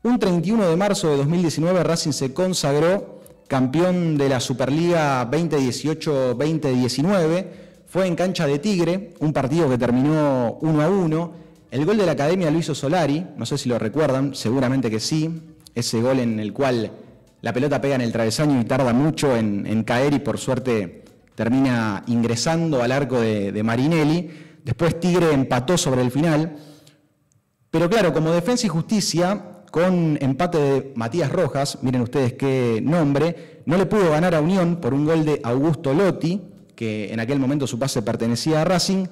Un 31 de marzo de 2019 Racing se consagró campeón de la Superliga 2018-2019. Fue en cancha de Tigre, un partido que terminó 1 a 1. El gol de la academia lo hizo Solari, no sé si lo recuerdan, seguramente que sí. Ese gol en el cual la pelota pega en el travesaño y tarda mucho en, caer y por suerte termina ingresando al arco de Marinelli. Después Tigre empató sobre el final. Pero claro, como defensa y justicia, con empate de Matías Rojas, miren ustedes qué nombre, no le pudo ganar a Unión por un gol de Augusto Lotti, que en aquel momento su pase pertenecía a Racing.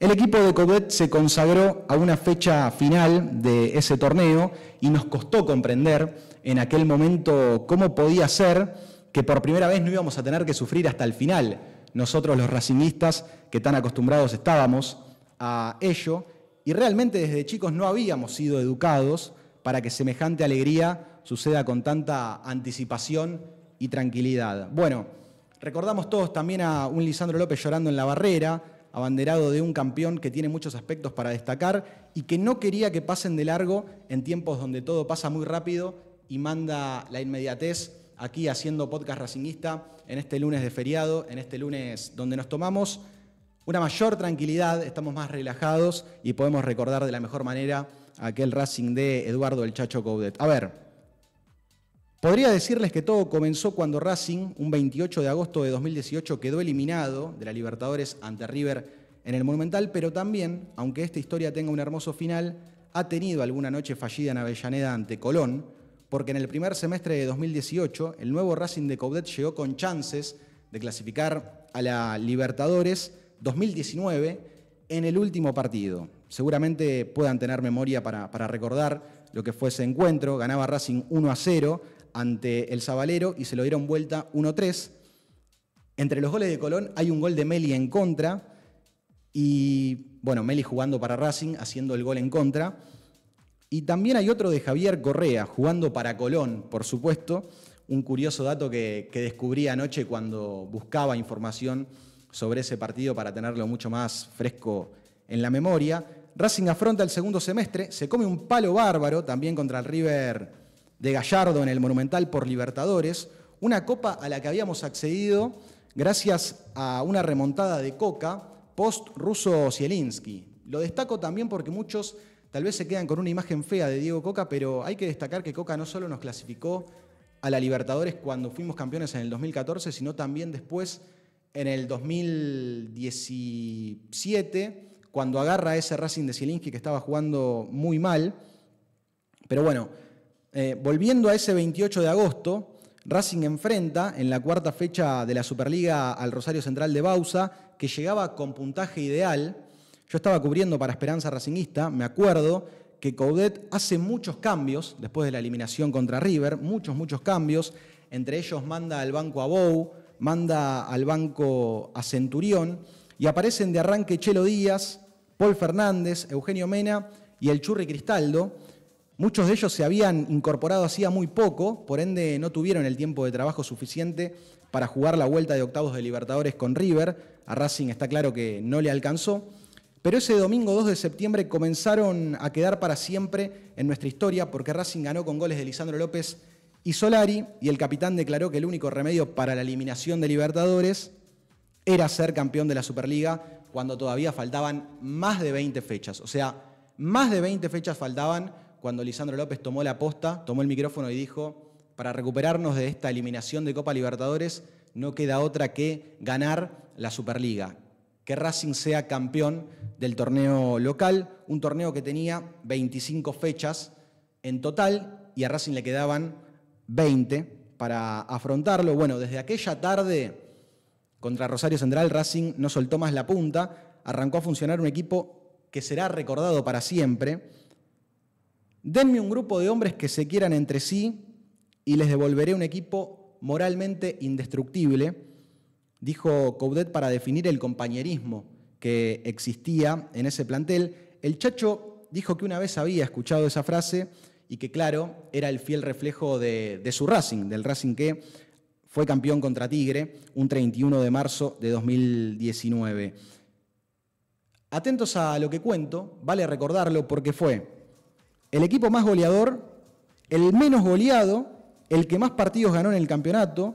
El equipo de Codet se consagró a una fecha final de ese torneo y nos costó comprender en aquel momento cómo podía ser que por primera vez no íbamos a tener que sufrir hasta el final. Nosotros los racinguistas que tan acostumbrados estábamos a ello y realmente desde chicos no habíamos sido educados para que semejante alegría suceda con tanta anticipación y tranquilidad. Bueno, recordamos todos también a un Lisandro López llorando en la barrera, abanderado de un campeón que tiene muchos aspectos para destacar y que no quería que pasen de largo en tiempos donde todo pasa muy rápido y manda la inmediatez aquí haciendo podcast racingista en este lunes de feriado, en este lunes donde nos tomamos una mayor tranquilidad, estamos más relajados y podemos recordar de la mejor manera aquel Racing de Eduardo El Chacho Coudet. A ver, podría decirles que todo comenzó cuando Racing, un 28 de agosto de 2018, quedó eliminado de la Libertadores ante River en el Monumental, pero también, aunque esta historia tenga un hermoso final, ha tenido alguna noche fallida en Avellaneda ante Colón, porque en el primer semestre de 2018 el nuevo Racing de Coudet llegó con chances de clasificar a la Libertadores 2019 en el último partido seguramente puedan tener memoria para, recordar lo que fue ese encuentro. Ganaba Racing 1 a 0 ante el Zabalero y se lo dieron vuelta 1 3. Entre los goles de Colón hay un gol de Meli en contra y, bueno, Meli jugando para Racing, haciendo el gol en contra. Y también hay otro de Javier Correa, jugando para Colón, por supuesto. Un curioso dato que descubrí anoche cuando buscaba información sobre ese partido para tenerlo mucho más fresco en la memoria. Racing afronta el segundo semestre, se come un palo bárbaro también contra el River de Gallardo en el Monumental por Libertadores, una copa a la que habíamos accedido gracias a una remontada de Coca post ruso Zielinski. Lo destaco también porque muchos tal vez se quedan con una imagen fea de Diego Coca, pero hay que destacar que Coca no solo nos clasificó a la Libertadores cuando fuimos campeones en el 2014, sino también después en el 2017 cuando agarra a ese Racing de Zielinski que estaba jugando muy mal. Pero bueno, eh, volviendo a ese 28 de agosto, Racing enfrenta en la cuarta fecha de la Superliga al Rosario Central de Bausa, que llegaba con puntaje ideal. Yo estaba cubriendo para Esperanza Racingista, me acuerdo que Coudet hace muchos cambios después de la eliminación contra River, muchos, muchos cambios. Entre ellos manda al banco a Bou, manda al banco a Centurión y aparecen de arranque Chelo Díaz, Paul Fernández, Eugenio Mena y el Churri Cristaldo. Muchos de ellos se habían incorporado hacía muy poco, por ende no tuvieron el tiempo de trabajo suficiente para jugar la vuelta de octavos de Libertadores con River. A Racing está claro que no le alcanzó. Pero ese domingo 2 de septiembre comenzaron a quedar para siempre en nuestra historia porque Racing ganó con goles de Lisandro López y Solari y el capitán declaró que el único remedio para la eliminación de Libertadores era ser campeón de la Superliga cuando todavía faltaban más de 20 fechas. O sea, más de 20 fechas faltaban cuando Lisandro López tomó la posta, tomó el micrófono y dijo, para recuperarnos de esta eliminación de Copa Libertadores, no queda otra que ganar la Superliga. Que Racing sea campeón del torneo local, un torneo que tenía 25 fechas en total y a Racing le quedaban 20 para afrontarlo. Bueno, desde aquella tarde contra Rosario Central, Racing no soltó más la punta, arrancó a funcionar un equipo que será recordado para siempre. Denme un grupo de hombres que se quieran entre sí y les devolveré un equipo moralmente indestructible, dijo Coudet para definir el compañerismo que existía en ese plantel. El Chacho dijo que una vez había escuchado esa frase y que, claro, era el fiel reflejo de, de su Racing, del Racing que fue campeón contra Tigre un 31 de marzo de 2019. Atentos a lo que cuento, vale recordarlo porque fue el equipo más goleador, el menos goleado, el que más partidos ganó en el campeonato,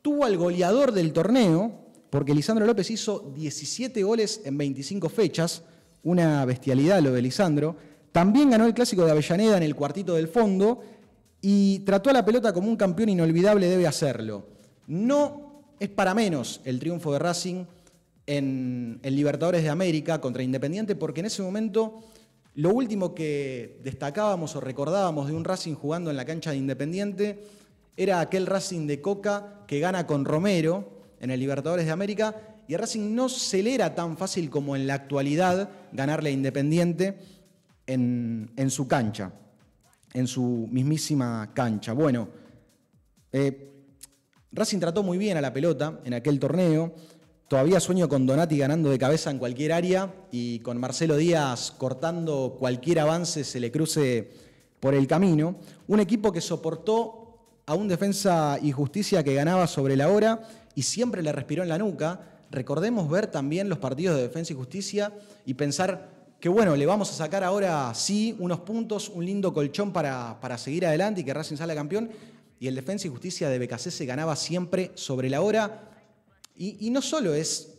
tuvo al goleador del torneo, porque Lisandro López hizo 17 goles en 25 fechas, una bestialidad lo de Lisandro. También ganó el clásico de Avellaneda en el cuartito del fondo y trató a la pelota como un campeón inolvidable debe hacerlo. No es para menos el triunfo de Racing en el Libertadores de América contra Independiente, porque en ese momento lo último que destacábamos o recordábamos de un Racing jugando en la cancha de Independiente era aquel Racing de Coca que gana con Romero en el Libertadores de América y el Racing no se le era tan fácil como en la actualidad ganarle a Independiente en su cancha en su mismísima cancha. Bueno, eh, Racing trató muy bien a la pelota en aquel torneo. Todavía sueño con Donati ganando de cabeza en cualquier área y con Marcelo Díaz cortando cualquier avance se le cruce por el camino. Un equipo que soportó a un defensa y justicia que ganaba sobre la hora y siempre le respiró en la nuca. Recordemos ver también los partidos de defensa y justicia y pensar que bueno, le vamos a sacar ahora sí unos puntos, un lindo colchón para, seguir adelante y que Racing salga campeón. Y el Defensa y Justicia de BKC se ganaba siempre sobre la hora. Y, no solo es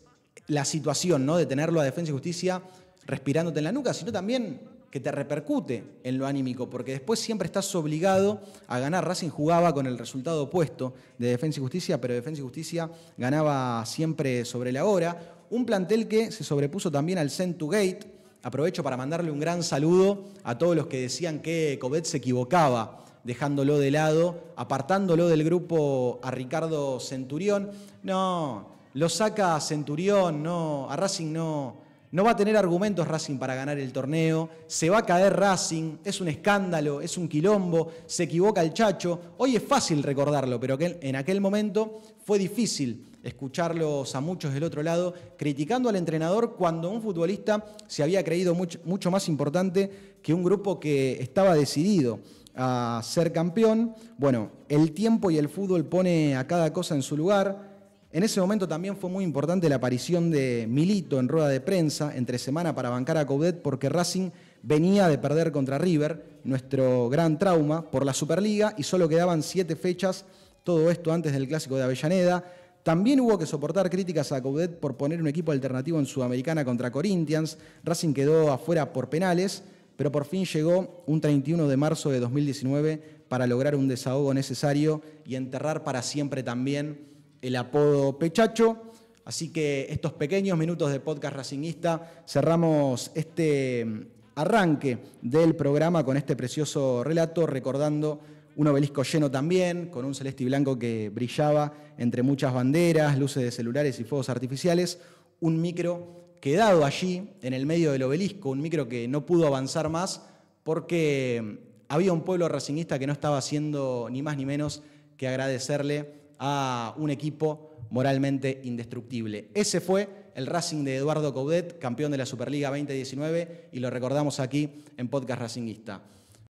la situación ¿no? de tenerlo a Defensa y Justicia respirándote en la nuca, sino también que te repercute en lo anímico, porque después siempre estás obligado a ganar. Racing jugaba con el resultado opuesto de Defensa y Justicia, pero Defensa y Justicia ganaba siempre sobre la hora. Un plantel que se sobrepuso también al Gate Aprovecho para mandarle un gran saludo a todos los que decían que Cobet se equivocaba, dejándolo de lado, apartándolo del grupo a Ricardo Centurión. No, lo saca Centurión, no, a Racing no. No va a tener argumentos Racing para ganar el torneo, se va a caer Racing, es un escándalo, es un quilombo, se equivoca el Chacho. Hoy es fácil recordarlo, pero en aquel momento fue difícil escucharlos a muchos del otro lado criticando al entrenador cuando un futbolista se había creído mucho, más importante que un grupo que estaba decidido a ser campeón. Bueno, el tiempo y el fútbol pone a cada cosa en su lugar. En ese momento también fue muy importante la aparición de Milito en rueda de prensa entre semana para bancar a Coudet porque Racing venía de perder contra River, nuestro gran trauma, por la Superliga y solo quedaban siete fechas, todo esto antes del clásico de Avellaneda. También hubo que soportar críticas a Coudet por poner un equipo alternativo en Sudamericana contra Corinthians. Racing quedó afuera por penales, pero por fin llegó un 31 de marzo de 2019 para lograr un desahogo necesario y enterrar para siempre también el apodo Pechacho. Así que estos pequeños minutos de podcast Racingista cerramos este mm, arranque del programa con este precioso relato recordando un obelisco lleno también, con un celeste y blanco que brillaba entre muchas banderas, luces de celulares y fuegos artificiales, un micro quedado allí en el medio del obelisco, un micro que no pudo avanzar más porque mm, había un pueblo racinguista que no estaba haciendo ni más ni menos que agradecerle a un equipo moralmente indestructible. Ese fue el Racing de Eduardo Caudet, campeón de la Superliga 2019, y lo recordamos aquí en Podcast Racinguista.